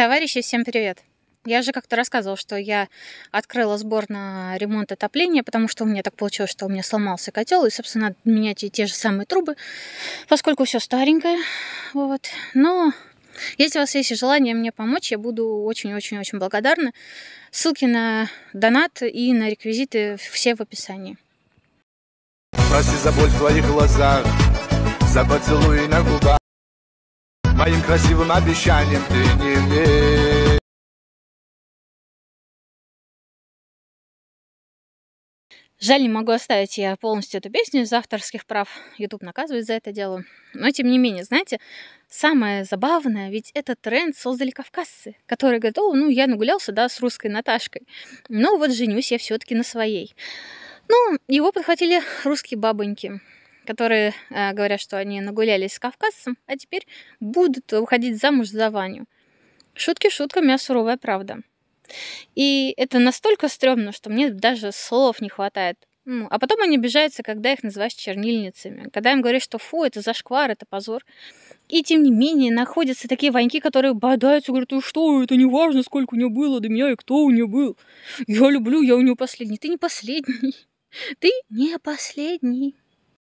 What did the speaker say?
Товарищи, всем привет! Я же как-то рассказывала, что я открыла сбор на ремонт отопления, потому что у меня так получилось, что у меня сломался котел, и, собственно, надо менять и те же самые трубы, поскольку все старенькое. Вот. Но если у вас есть желание мне помочь, я буду очень-очень-очень благодарна. Ссылки на донат и на реквизиты все в описании. Прости за боль в твоих глазах, за поцелуи на губах. Моим красивым обещанием ты не верь Жаль, не могу оставить я полностью эту песню из авторских прав. YouTube наказывает за это дело. Но, тем не менее, знаете, самое забавное, ведь этот тренд создали кавказцы, которые говорят, о, ну, я нагулялся, да, с русской Наташкой. Но вот женюсь я все таки на своей. Ну, его подхватили русские бабоньки которые э, говорят, что они нагулялись с кавказцем, а теперь будут уходить замуж за Ваню. Шутки шутками, а суровая правда. И это настолько стрёмно, что мне даже слов не хватает. Ну, а потом они обижаются, когда их называют чернильницами, когда им говорят, что фу, это зашквар, это позор. И тем не менее находятся такие ваньки, которые бодаются, говорят, ну что, это не важно, сколько у нее было до меня и кто у нее был. Я люблю, я у нее последний. Ты не последний. Ты не последний.